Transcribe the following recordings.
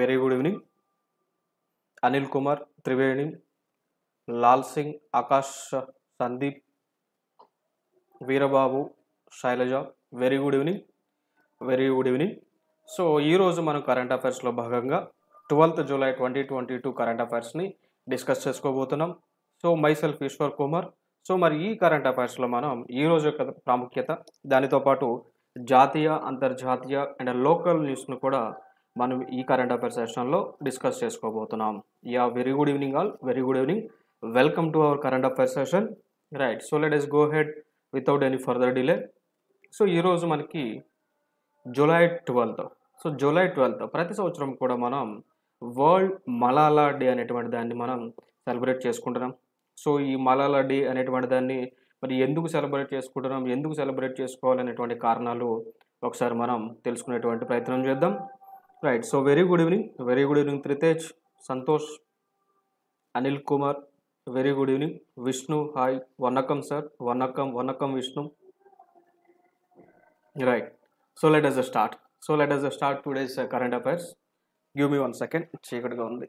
Very good evening Anil Kumar Triveni Lal Singh Akash Sandeep Veerababu Shailaja very good evening very good evening so ఈరోజు మనం current అఫైర్స్లో భాగంగా twelfth July twenty twenty two current అఫైర్స్ని discuss చేసుకోబోతున్నాం so myself Eshwar Kumar so మరి ఈ కరెంట్ అఫైర్స్లో మనం ఈరోజు యొక్క ప్రాముఖ్యత దానితో పాటు జాతీయ అంతర్జాతీయ అండ్ లోకల్ న్యూస్ను కూడా మనం ఈ కరెంట్ అఫైర్స్ సెషన్లో డిస్కస్ చేసుకోబోతున్నాం yeah very good evening all very good evening welcome to our current affairs session right so let is go ahead without any further delay so ఈరోజు మనకి July twelfth so July twelfth ప్రతి సంవత్సరం కూడా మనం world Malala day అనేటువంటి దాన్ని మనం celebrate చేసుకుంటున్నాం సో ఈ మలాలా డే అనేటువంటి దాన్ని మరి ఎందుకు సెలబ్రేట్ చేసుకుంటున్నాం ఎందుకు సెలబ్రేట్ చేసుకోవాలనేటువంటి కారణాలు ఒకసారి మనం తెలుసుకునేటువంటి ప్రయత్నం చేద్దాం right so very good evening very good evening Tritej Santosh Anil Kumar very good evening Vishnu hi వన్నకం సార్ వన్నకం వనకం Vishnu right so let us start so let us start today's current affairs give me one second చీకటిగా ఉంది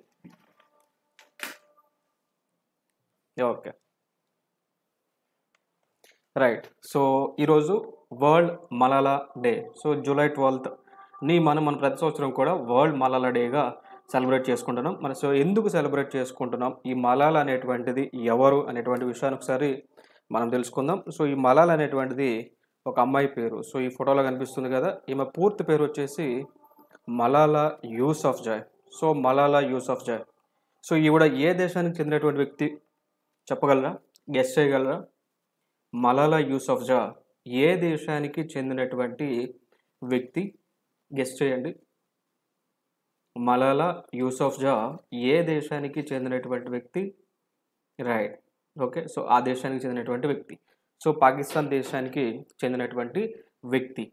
ఓకే రైట్ సో ఈరోజు world Malala day so July twelfth ని మనం మన ప్రతి సంవత్సరం కూడా వరల్డ్ మలాలా డేగా సెలబ్రేట్ చేసుకుంటున్నాం మన సో ఎందుకు సెలబ్రేట్ చేసుకుంటున్నాం ఈ మలాల అనేటువంటిది ఎవరు అనేటువంటి విషయాన్ని ఒకసారి మనం తెలుసుకుందాం సో ఈ మలాల అనేటువంటిది ఒక అమ్మాయి పేరు సో ఈ ఫోటోలో కనిపిస్తుంది కదా ఈమె పూర్తి పేరు వచ్చేసి Malala Yousafzai so Malala Yousafzai so ఈవిడ ఏ దేశానికి చెందినటువంటి వ్యక్తి చెప్పగలరా గెస్ చేయగలరా మలాలా యూస్ ఆఫ్ జా ఏ దేశానికి చెందినటువంటి వ్యక్తి గెస్ట్ చేయండి మలాలా జా ఏ దేశానికి చెందినటువంటి వ్యక్తి రైట్ ఓకే సో ఆ దేశానికి చెందినటువంటి వ్యక్తి సో పాకిస్తాన్ దేశానికి చెందినటువంటి వ్యక్తి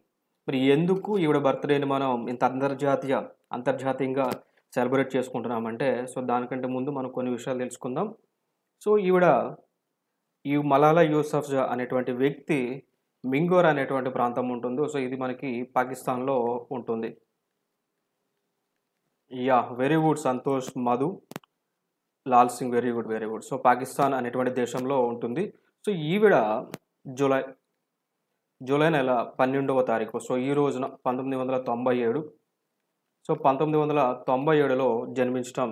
మరి ఎందుకు ఈవిడ బర్త్డేని మనం ఇంత అంతర్జాతీయ అంతర్జాతీయంగా సెలబ్రేట్ చేసుకుంటున్నామంటే సో దానికంటే ముందు మనం కొన్ని విషయాలు తెలుసుకుందాం సో ఈవిడ ఈ మలాలా జా అనేటువంటి వ్యక్తి మింగోర్ అనేటువంటి ప్రాంతం ఉంటుంది సో ఇది మనకి పాకిస్తాన్లో ఉంటుంది yeah very good Santosh Madhu Lal Singh very good very good so Pakistan అనేటువంటి దేశంలో ఉంటుంది సో ఈవిడ జూలై జూలై నెల పన్నెండవ తారీఖు సో ఈ రోజున పంతొమ్మిది వందల తొంభై ఏడు సో పంతొమ్మిది వందల తొంభై ఏడులో జన్మించడం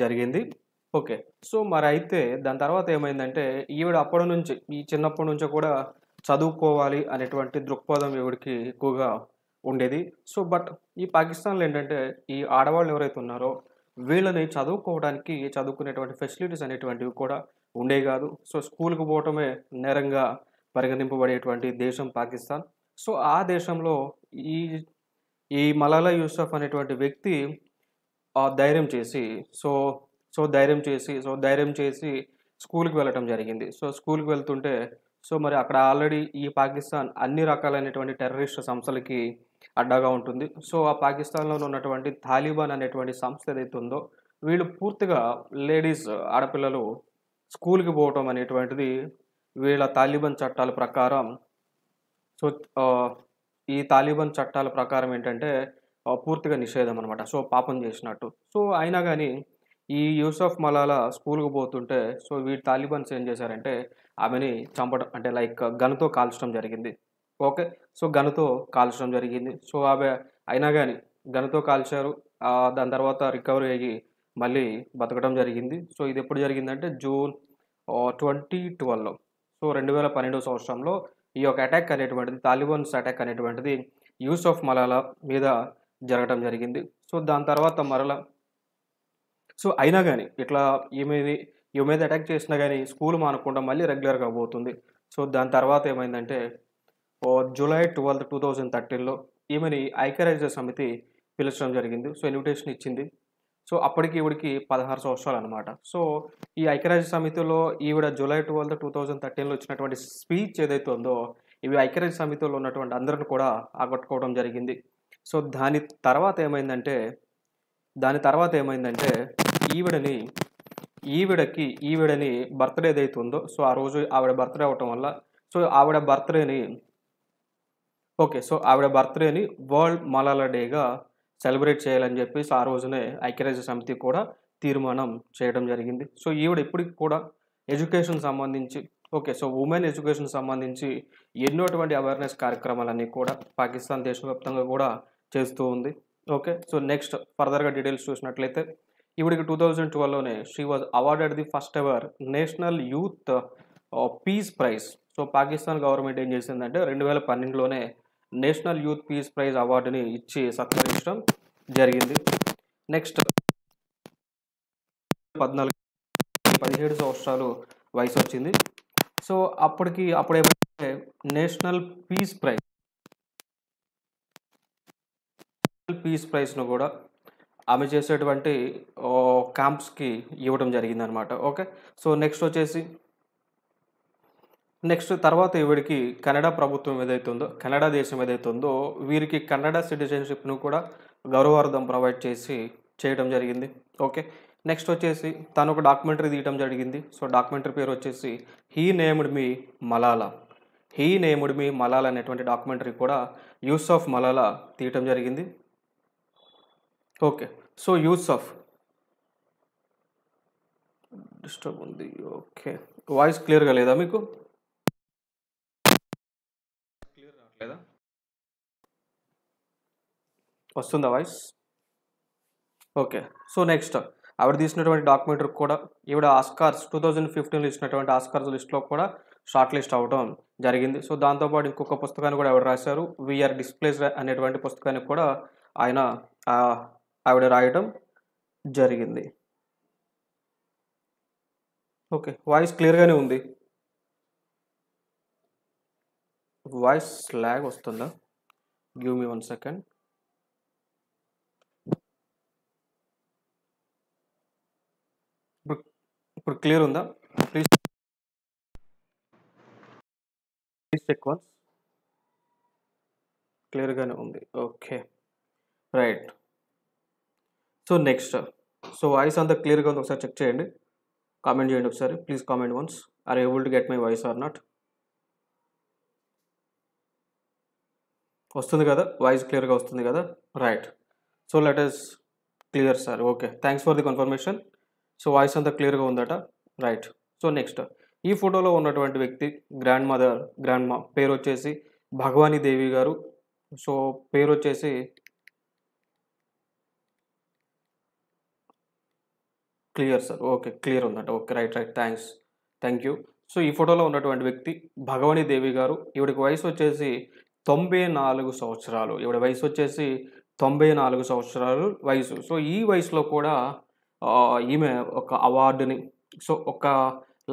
జరిగింది ఓకే సో మరి అయితే దాని తర్వాత ఏమైందంటే ఈవిడ అప్పటి నుంచి ఈ చిన్నప్పటి నుంచి కూడా చదువుకోవాలి అనేటువంటి దృక్పథం ఎవరికి ఎక్కువగా ఉండేది సో బట్ ఈ పాకిస్తాన్లో ఏంటంటే ఈ ఆడవాళ్ళు ఎవరైతే ఉన్నారో వీళ్ళని చదువుకోవడానికి చదువుకునేటువంటి ఫెసిలిటీస్ అనేటువంటివి కూడా ఉండే కాదు సో స్కూల్కి పోవటమే నేరంగా పరిగణింపబడేటువంటి దేశం పాకిస్తాన్ సో ఆ దేశంలో ఈ ఈ మలాలా యూసఫ్ అనేటువంటి వ్యక్తి ధైర్యం చేసి సో సో ధైర్యం చేసి సో ధైర్యం చేసి స్కూల్కి వెళ్ళటం జరిగింది సో స్కూల్కి వెళ్తుంటే సో మరి అక్కడ ఆల్రెడీ ఈ పాకిస్తాన్ అన్ని రకాలైనటువంటి టెర్రరిస్ట్ సంస్థలకి అడ్డాగా ఉంటుంది సో ఆ పాకిస్తాన్లో ఉన్నటువంటి తాలిబాన్ అనేటువంటి సంస్థ ఏదైతే ఉందో వీళ్ళు పూర్తిగా లేడీస్ ఆడపిల్లలు స్కూల్కి పోవటం అనేటువంటిది వీళ్ళ తాలిబాన్ చట్టాల ప్రకారం సో ఈ తాలిబాన్ చట్టాల ప్రకారం ఏంటంటే పూర్తిగా నిషేధం అనమాట సో పాపం చేసినట్టు సో అయినా కానీ ఈ యూసఫ్ మలాలా స్కూల్కి పోతుంటే సో వీటి తాలిబాన్స్ ఏం చేశారంటే ఆమెని చంపడం అంటే లైక్ గన్తో కాల్చడం జరిగింది ఓకే సో గన్తో కాల్చడం జరిగింది సో ఆమె అయినా కానీ గన్తో కాల్చారు దాని తర్వాత రికవరీ అయ్యి మళ్ళీ బతకడం జరిగింది సో ఇది ఎప్పుడు జరిగిందంటే జూన్ ట్వంటీ ట్వెల్వ్లో సో రెండు వేల పన్నెండో సంవత్సరంలో ఈ యొక్క అటాక్ అనేటువంటిది తాలిబాన్స్ అటాక్ అనేటువంటిది యూసఫ్ మలాలా మీద జరగడం జరిగింది సో దాని తర్వాత మరలా సో అయినా కానీ ఇట్లా ఏమేది ఇవి మీద అటాక్ చేసినా కానీ స్కూల్ మానకుండా మళ్ళీ రెగ్యులర్గా పోతుంది సో దాని తర్వాత ఏమైందంటే జూలై ట్వెల్త్ టూ థౌజండ్ థర్టీన్లో ఈమెని ఐక్యరాజ్య సమితి పిలచడం జరిగింది సో ఇన్విటేషన్ ఇచ్చింది సో అప్పటికి ఈవిడికి పదహారు సంవత్సరాలు అనమాట సో ఈ ఐక్యరాజ్య సమితిలో ఈవిడ జూలై ట్వెల్త్ టూ థౌజండ్ థర్టీన్లో ఇచ్చినటువంటి స్పీచ్ ఏదైతే ఉందో ఇవి ఐక్యరాజ్య సమితిలో ఉన్నటువంటి అందరిని కూడా ఆగొట్టుకోవడం జరిగింది సో దాని తర్వాత ఏమైందంటే దాని తర్వాత ఏమైందంటే ఈవిడని ఈవిడకి ఈవిడని బర్త్డే ఏదైతే ఉందో సో ఆ రోజు ఆవిడ బర్త్డే అవటం వల్ల సో ఆవిడ బర్త్డేని ఓకే సో ఆవిడ బర్త్డేని వరల్డ్ మలాలా డేగా సెలబ్రేట్ చేయాలని చెప్పేసి ఆ రోజునే ఐక్యరాజ్య సమితి కూడా తీర్మానం చేయడం జరిగింది సో ఈవిడ ఇప్పటికి కూడా ఎడ్యుకేషన్ సంబంధించి ఓకే సో ఉమెన్ ఎడ్యుకేషన్ సంబంధించి ఎన్నోటువంటి అవేర్నెస్ కార్యక్రమాలన్నీ కూడా పాకిస్తాన్ దేశవ్యాప్తంగా కూడా చేస్తూ ఉంది ఓకే సో నెక్స్ట్ ఫర్దర్గా డీటెయిల్స్ చూసినట్లయితే ఇవిడికి టూ థౌజండ్ ట్వెల్వ్లోనే she was awarded the first ever national youth peace prize so Pakistan government ఏం చేసిందంటే రెండు వేల పన్నెండులోనే నేషనల్ యూత్ పీస్ ప్రైజ్ అవార్డుని ఇచ్చి సత్కరించడం జరిగింది నెక్స్ట్ పద్నాలుగు పదిహేడు సంవత్సరాలు వయసు వచ్చింది సో అప్పటికి అప్పుడేమంటే నేషనల్ పీస్ ప్రైజ్ పీస్ ప్రైజ్ను కూడా ఆమె చేసేటువంటి క్యాంప్స్కి ఇవ్వడం జరిగిందనమాట ఓకే సో నెక్స్ట్ వచ్చేసి నెక్స్ట్ తర్వాత ఈవిడికి కెనడా ప్రభుత్వం ఏదైతే ఉందో కెనడా దేశం ఏదైతే ఉందో వీరికి కన్నడ సిటిజన్షిప్ను కూడా గౌరవార్థం ప్రొవైడ్ చేసి చేయడం జరిగింది ఓకే నెక్స్ట్ వచ్చేసి తను ఒక డాక్యుమెంటరీ తీయడం జరిగింది సో డాక్యుమెంటరీ పేరు వచ్చేసి he named me Malala he named me Malala అనేటువంటి డాక్యుమెంటరీ కూడా యూస్ ఆఫ్ మలాలా తీయటం జరిగింది okay so Yousafzai disturb ఉంది ఓకే వాయిస్ క్లియర్గా లేదా మీకు క్లియర్ రావట్లేదా వస్తుందా వాయిస్ ఓకే సో నెక్స్ట్ ఆవిడ తీసినటువంటి డాక్యుమెంట్ కూడా ఈవిడ ఆస్కార్స్ టూ థౌజండ్ ఫిఫ్టీన్లో ఇచ్చినటువంటి ఆస్కార్స్ లిస్ట్లో కూడా షార్ట్ లిస్ట్ అవడం జరిగింది సో దాంతోపాటు ఇంకొక పుస్తకాన్ని కూడా ఎవరు రాశారు వీఆర్ డిస్ప్లేస్ అనేటువంటి పుస్తకానికి కూడా ఆయన ఆవిడ రాయటం జరిగింది ఓకే వాయిస్ క్లియర్గానే ఉంది వాయిస్ స్లాగ్ వస్తుందా గివ్ మీ వన్ సెకండ్ ఇప్పుడు ఇప్పుడు క్లియర్ ఉందా ప్లీజ్ ప్లీజ్ చెక్ వన్స్ క్లియర్గానే ఉంది okay right so next so voice అంతా క్లియర్గా ఉంది ఒకసారి చెక్ చేయండి కామెంట్ చేయండి ఒకసారి please comment once are able to get my voice or not వస్తుంది కదా వాయిస్ క్లియర్గా వస్తుంది కదా right so let is clear sir okay thanks for the confirmation so voice అంతా క్లియర్గా ఉందట రైట్ సో నెక్స్ట్ ఈ ఫోటోలో ఉన్నటువంటి వ్యక్తి గ్రాండ్ మదర్ గ్రాండ్ మా పేరు వచ్చేసి భగవానీ దేవి గారు సో పేరు వచ్చేసి క్లియర్ సార్ ఓకే క్లియర్ ఉందంట okay right right thanks thank you so ఈ ఫోటోలో ఉన్నటువంటి వ్యక్తి భగవని దేవి గారు ఈవిడికి వయసు వచ్చేసి తొంభై నాలుగు సంవత్సరాలు ఈవిడ వయసు వచ్చేసి తొంభై నాలుగు సంవత్సరాలు వయసు సో ఈ వయసులో కూడా ఈమె ఒక అవార్డుని సో ఒక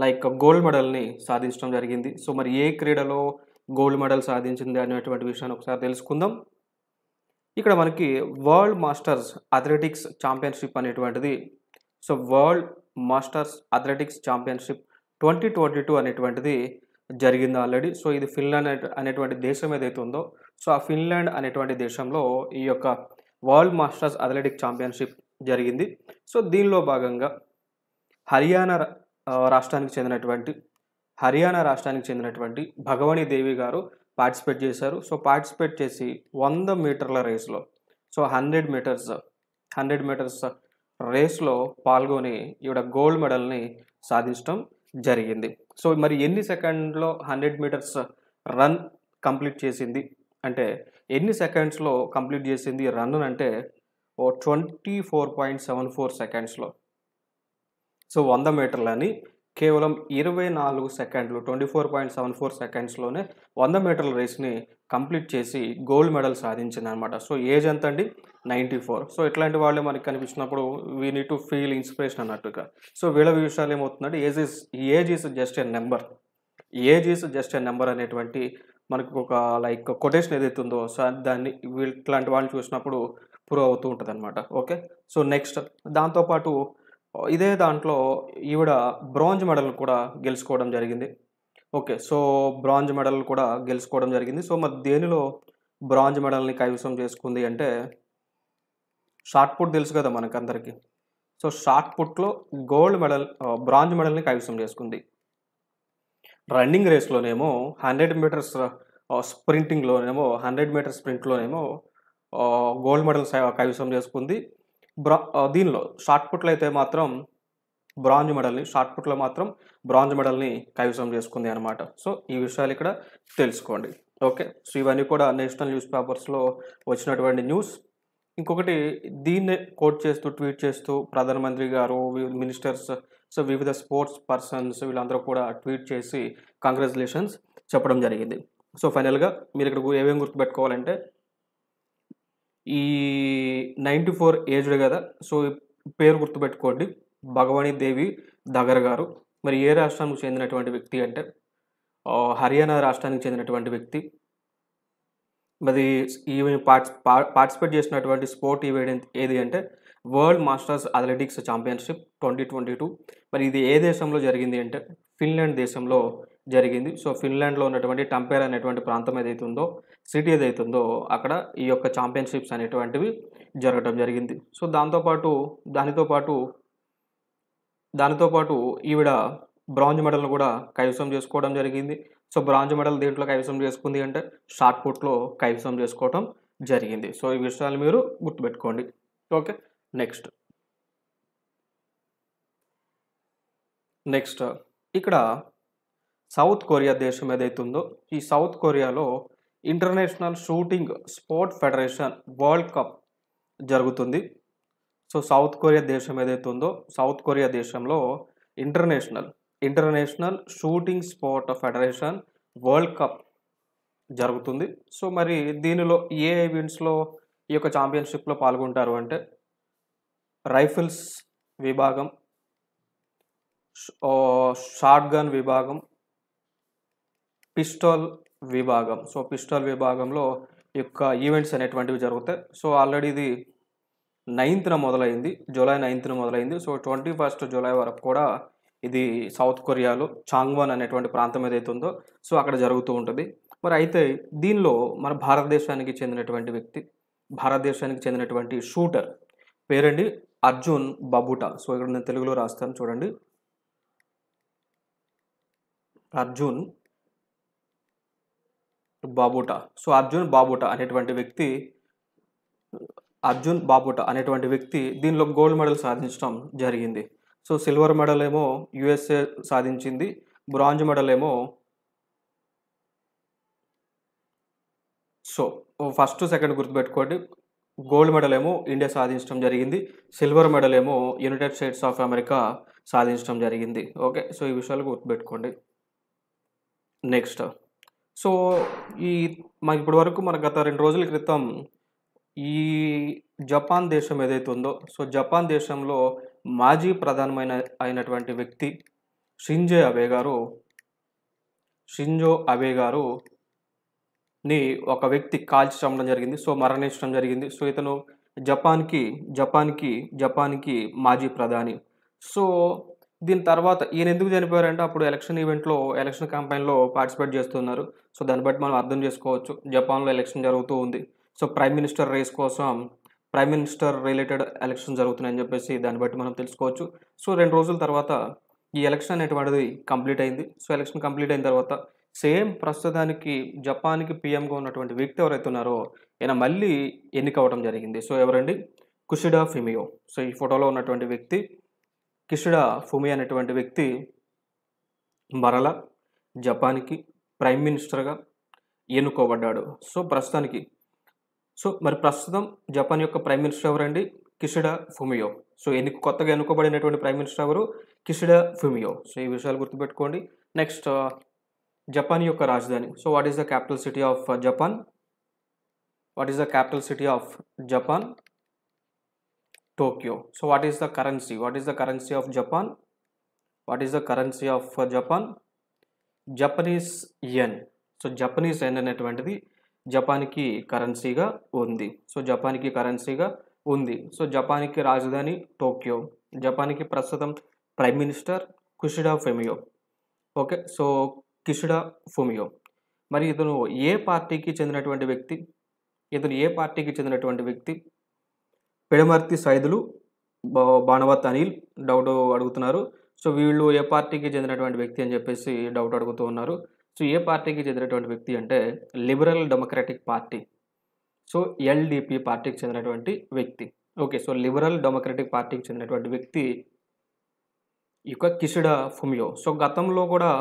లైక్ గోల్డ్ మెడల్ని సాధించడం జరిగింది సో మరి ఏ క్రీడలో గోల్డ్ మెడల్ సాధించింది అనేటువంటి విషయాన్ని ఒకసారి తెలుసుకుందాం ఇక్కడ మనకి వరల్డ్ మాస్టర్స్ అథ్లెటిక్స్ ఛాంపియన్షిప్ అనేటువంటిది so world masters athletics championship twenty twenty two అనేటువంటిది జరిగింది ఆల్రెడీ సో ఇది ఫిన్లాండ్ అనేటువంటి దేశం ఏదైతే ఉందో సో ఆ ఫిన్లాండ్ అనేటువంటి దేశంలో ఈ యొక్క వరల్డ్ మాస్టర్స్ అథ్లెటిక్ ఛాంపియన్షిప్ జరిగింది సో దీనిలో భాగంగా హర్యానా రాష్ట్రానికి చెందినటువంటి హర్యానా రాష్ట్రానికి చెందినటువంటి భగవణి దేవి గారు పార్టిసిపేట్ చేశారు సో పార్టిసిపేట్ చేసి వంద మీటర్ల రేస్లో so hundred metres hundred metres రేస్లో పాల్గొని ఈవిడ గోల్డ్ మెడల్ని సాధించడం జరిగింది సో మరి ఎన్ని సెకండ్లో హండ్రెడ్ మీటర్స్ రన్ కంప్లీట్ చేసింది అంటే ఎన్ని సెకండ్స్లో కంప్లీట్ చేసింది రన్ అంటే ఓ twenty four point seven four సెకండ్స్లో సో వంద మీటర్లని కేవలం ఇరవై నాలుగు సెకండ్లు twenty four point seven four సెకండ్స్లోనే వంద మీటర్ల రేస్ని కంప్లీట్ చేసి గోల్డ్ మెడల్ సాధించింది అనమాట సో ఏజ్ ఎంత అండి నైంటీ ఫోర్ సో ఇట్లాంటి వాళ్ళే మనకి కనిపించినప్పుడు we need to feel inspiration అన్నట్టుగా సో వీళ్ళ విషయాలు ఏమవుతుందంటే age is age is just a number age is just a number అనేటువంటి మనకు ఒక లైక్ కొటేషన్ ఏదైతే ఉందో సో దాన్ని ఇట్లాంటి వాళ్ళని చూసినప్పుడు ప్రూవ్ అవుతూ ఉంటుంది అనమాట ఓకే సో నెక్స్ట్ దాంతోపాటు ఇదే దాంట్లో ఈవిడ బ్రాంజ్ మెడల్ కూడా గెలుచుకోవడం జరిగింది ఓకే సో బ్రాంజ్ మెడల్ కూడా గెలుచుకోవడం జరిగింది సో మరి దేనిలో బ్రాంజ్ మెడల్ని కైవసం చేసుకుంది అంటే షార్ట్ పుట్ తెలుసు కదా మనకు అందరికీ సో షార్ట్ పుట్లో గోల్డ్ మెడల్ బ్రాంజ్ మెడల్ని కైవసం చేసుకుంది రన్నింగ్ రేస్లోనేమో హండ్రెడ్ మీటర్స్ స్ప్రింటింగ్లోనేమో హండ్రెడ్ మీటర్ స్ప్రింట్లోనేమో గోల్డ్ మెడల్ కైవసం చేసుకుంది బ్రా దీనిలో షార్ట్ పుట్లో అయితే మాత్రం బ్రాంజ్ మెడల్ని షార్ట్ పుట్లో మాత్రం బ్రాంజ్ మెడల్ని కైవసం చేసుకుంది అనమాట సో ఈ విషయాలు ఇక్కడ తెలుసుకోండి ఓకే సో ఇవన్నీ కూడా నేషనల్ న్యూస్ పేపర్స్లో వచ్చినటువంటి న్యూస్ ఇంకొకటి దీన్నే కోట్ చేస్తూ ట్వీట్ చేస్తూ ప్రధానమంత్రి గారు మినిస్టర్స్ సో వివిధ స్పోర్ట్స్ పర్సన్స్ వీళ్ళందరూ కూడా ట్వీట్ చేసి కంగ్రాచులేషన్స్ చెప్పడం జరిగింది సో ఫైనల్గా మీరు ఇక్కడ ఏమేమి గుర్తుపెట్టుకోవాలంటే ఈ నైంటీ ఫోర్ ఏజ్డ్ కదా సో పేరు గుర్తుపెట్టుకోండి దేవి దగర్ గారు మరి ఏ రాష్ట్రానికి చెందినటువంటి వ్యక్తి అంటే హర్యానా రాష్ట్రానికి చెందినటువంటి వ్యక్తి మరి ఈవెన్ పార్టి పార్టిసిపేట్ చేసినటువంటి స్పోర్ట్ ఈవెంట్ ఏది అంటే world masters athletics championship twenty twenty two మరి ఇది ఏ దేశంలో జరిగింది అంటే ఫిన్లాండ్ దేశంలో జరిగింది సో ఫిన్లాండ్లో ఉన్నటువంటి టంపేర్ అనేటువంటి ప్రాంతం ఏదైతే ఉందో సిటీ ఏదైతే ఉందో అక్కడ ఈ యొక్క ఛాంపియన్షిప్స్ అనేటువంటివి జరగడం జరిగింది సో దాంతోపాటు దానితో పాటు దానితోపాటు ఈవిడ బ్రాంజ్ మెడల్ను కూడా కైవసం చేసుకోవడం జరిగింది సో బ్రాంజ్ మెడల్ దీంట్లో కైవసం చేసుకుంది అంటే షార్ట్ పుట్లో కైవసం చేసుకోవడం జరిగింది సో ఈ విషయాలు మీరు గుర్తుపెట్టుకోండి ఓకే నెక్స్ట్ నెక్స్ట్ ఇక్కడ సౌత్ కొరియా దేశం ఏదైతే ఉందో ఈ సౌత్ కొరియాలో international shooting sport federation world cup జరుగుతుంది సో సౌత్ కొరియా దేశం ఏదైతే ఉందో సౌత్ కొరియా దేశంలో international international shooting sport federation world cup జరుగుతుంది సో మరి దీనిలో ఏ ఈవెంట్స్లో ఈ యొక్క ఛాంపియన్షిప్లో పాల్గొంటారు అంటే రైఫిల్స్ విభాగం షార్ట్ గన్ విభాగం పిస్టల్ విభాగం సో పిస్టల్ విభాగంలో యొక్క ఈవెంట్స్ అనేటువంటివి జరుగుతాయి సో ఆల్రెడీ ఇది నైన్త్న మొదలైంది జూలై నైన్త్న మొదలైంది సో ట్వంటీ ఫస్ట్ జూలై వరకు కూడా ఇది సౌత్ కొరియాలో చాంగ్వాన్ అనేటువంటి ప్రాంతం ఏదైతే ఉందో సో అక్కడ జరుగుతూ ఉంటుంది మరి అయితే దీనిలో మన భారతదేశానికి చెందినటువంటి వ్యక్తి భారతదేశానికి చెందినటువంటి షూటర్ పేరండి అర్జున్ బబుటా సో ఇక్కడ నేను తెలుగులో రాస్తాను చూడండి అర్జున్ బాబుటా సో అర్జున్ బాబుటా అనేటువంటి వ్యక్తి అర్జున్ బాపుట అనేటువంటి వ్యక్తి దీనిలో గోల్డ్ మెడల్ సాధించడం జరిగింది సో సిల్వర్ మెడల్ ఏమో యుఎస్ఏ సాధించింది బ్రాంజ్ మెడల్ ఏమో సో ఫస్ట్ సెకండ్ గుర్తుపెట్టుకోండి గోల్డ్ మెడల్ ఏమో ఇండియా సాధించడం జరిగింది సిల్వర్ మెడల్ ఏమో యునైటెడ్ స్టేట్స్ ఆఫ్ అమెరికా సాధించడం జరిగింది ఓకే సో ఈ విషయాలు గుర్తుపెట్టుకోండి నెక్స్ట్ సో ఈ మాకు ఇప్పటి వరకు మన గత రెండు రోజుల క్రితం ఈ జపాన్ దేశం ఏదైతే ఉందో సో జపాన్ దేశంలో మాజీ ప్రధానమైన అయినటువంటి వ్యక్తి షింజే అబే గారు షింజో అబే గారు ని ఒక వ్యక్తి కాల్చి చంపడం జరిగింది సో మరణించడం జరిగింది సో ఇతను జపాన్కి జపాన్కి జపాన్కి మాజీ ప్రధాని సో దీని తర్వాత ఈయన ఎందుకు చనిపోయారంటే అప్పుడు ఎలక్షన్ ఈవెంట్లో ఎలక్షన్ క్యాంపెయిన్లో పార్టిసిపేట్ చేస్తున్నారు సో దాన్ని బట్టి మనం అర్థం చేసుకోవచ్చు జపాన్లో ఎలక్షన్ జరుగుతూ ఉంది సో ప్రైమ్ మినిస్టర్ రేస్ కోసం ప్రైమ్ మినిస్టర్ రిలేటెడ్ ఎలక్షన్ జరుగుతున్నాయని చెప్పేసి దాన్ని బట్టి మనం తెలుసుకోవచ్చు సో రెండు రోజుల తర్వాత ఈ ఎలక్షన్ అనేటువంటిది కంప్లీట్ అయింది సో ఎలక్షన్ కంప్లీట్ అయిన తర్వాత సేమ్ ప్రస్తుతానికి జపాన్కి పిఎంగా ఉన్నటువంటి వ్యక్తి ఎవరైతే ఉన్నారో ఈయన మళ్ళీ ఎన్నికవడం జరిగింది సో ఎవరండి కుషిడా ఫిమియో సో ఈ ఫోటోలో ఉన్నటువంటి వ్యక్తి కిషిడా ఫుమి అనేటువంటి వ్యక్తి మరల జపాన్కి ప్రైమ్ మినిస్టర్గా ఎన్నుకోబడ్డాడు సో ప్రస్తుతానికి సో మరి ప్రస్తుతం జపాన్ యొక్క ప్రైమ్ మినిస్టర్ ఎవరండి కిషిడా ఫుమియో సో ఎన్నిక కొత్తగా ఎన్నుకోబడినటువంటి ప్రైమ్ మినిస్టర్ ఎవరు కిషిడా ఫుమియో సో ఈ విషయాలు గుర్తుపెట్టుకోండి నెక్స్ట్ జపాన్ యొక్క రాజధాని so what is the capital city of Japan what is the capital city of Japan Tokyo so what is the currency what is the currency of Japan what is the currency of Japan Japanese yen so Japanese yen అనేటువంటిది జపాన్కి కరెన్సీగా ఉంది so జపాన్కి కరెన్సీగా ఉంది so జపాన్కి రాజధాని Tokyo జపాన్కి ప్రస్తుతం prime minister Kushida Femio okay so Kishida Fumio మరి ఇతను ఏ పార్టీకి చెందినటువంటి వ్యక్తి ఇతను ఏ పార్టీకి చెందినటువంటి వ్యక్తి పెడమర్తి సైదులు బాణవత్ అనిల్ డౌట్ అడుగుతున్నారు సో వీళ్ళు ఏ పార్టీకి చెందినటువంటి వ్యక్తి అని చెప్పేసి డౌట్ అడుగుతూ ఉన్నారు సో ఏ పార్టీకి చెందినటువంటి వ్యక్తి అంటే liberal democratic party so LDP పార్టీకి చెందినటువంటి వ్యక్తి ఓకే సో లిబరల్ డెమోక్రటిక్ పార్టీకి చెందినటువంటి వ్యక్తి యొక్క కిషిడా ఫుమియో సో గతంలో కూడా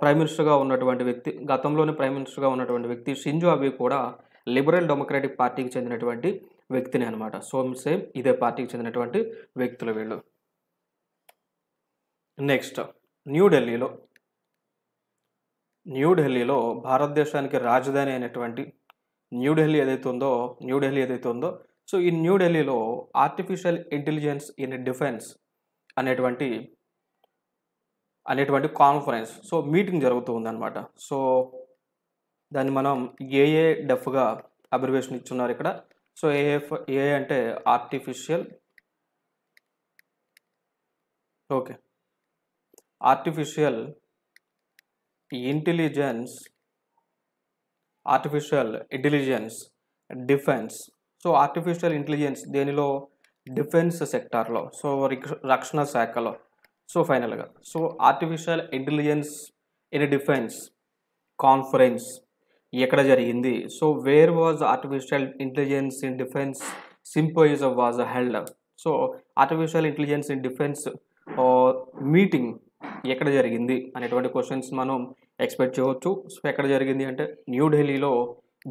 ప్రైమ్ మినిస్టర్గా ఉన్నటువంటి వ్యక్తి గతంలోని ప్రైమ్ మినిస్టర్గా ఉన్నటువంటి వ్యక్తి షింజో అబి కూడా లిబరల్ డెమోక్రటిక్ పార్టీకి చెందినటువంటి వ్యక్తిని అనమాట సో సేమ్ ఇదే పార్టీకి చెందినటువంటి వ్యక్తులు వీళ్ళు నెక్స్ట్ న్యూఢిల్లీలో న్యూఢిల్లీలో భారతదేశానికి రాజధాని అయినటువంటి న్యూఢిల్లీ ఏదైతే ఉందో న్యూఢిల్లీ ఏదైతే ఉందో సో ఈ న్యూఢిల్లీలో ఆర్టిఫిషియల్ ఇంటెలిజెన్స్ ఇన్ డిఫెన్స్ అనేటువంటి అనేటువంటి కాన్ఫరెన్స్ సో మీటింగ్ జరుగుతూ ఉందన్నమాట సో దాన్ని మనం ఏఏ డెఫ్గా అబ్రివేషన్ ఇచ్చున్నారు ఇక్కడ సో ఏఎఫ్ ఏ అంటే artificial okay artificial intelligence artificial intelligence defence so artificial intelligence దేనిలో డిఫెన్స్ సెక్టార్లో సో రక్షణ శాఖలో సో ఫైనల్గా so artificial intelligence in defence conference ఎక్కడ జరిగింది so where was artificial intelligence in defence symposium was held so artificial intelligence in defence meeting ఎక్కడ జరిగింది అనేటువంటి క్వశ్చన్స్ మనం ఎక్స్పెక్ట్ చేయవచ్చు సో ఎక్కడ జరిగింది అంటే న్యూఢిల్లీలో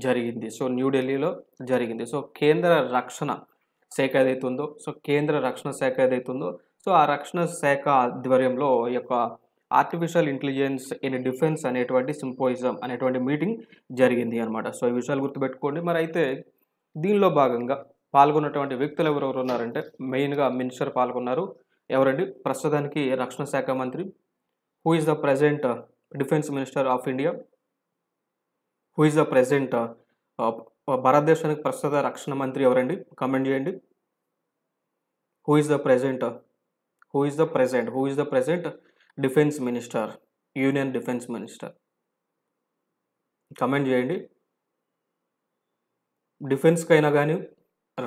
జరిగింది సో న్యూఢిల్లీలో జరిగింది సో కేంద్ర రక్షణ శాఖ ఏదైతుందో సో కేంద్ర రక్షణ శాఖ ఏదైతుందో సో ఆ రక్షణ శాఖ ఆధ్వర్యంలో ఈ యొక్క ఆర్టిఫిషియల్ ఇంటెలిజెన్స్ ఇన్ డిఫెన్స్ అనేటువంటి సింపోయిజం అనేటువంటి మీటింగ్ జరిగింది అనమాట సో ఈ విషయాలు గుర్తుపెట్టుకోండి మరి అయితే దీనిలో భాగంగా పాల్గొన్నటువంటి వ్యక్తులు ఎవరెవరు ఉన్నారంటే మెయిన్గా మినిస్టర్ పాల్గొన్నారు ఎవరండి ప్రస్తుతానికి రక్షణ శాఖ మంత్రి who is the present defence minister of India who is the president భారతదేశానికి ప్రస్తుత రక్షణ మంత్రి ఎవరండి కమెంట్ చేయండి who is the president who is the present who is the president defence minister union defence minister comment చేయండి డిఫెన్స్కైనా కానీ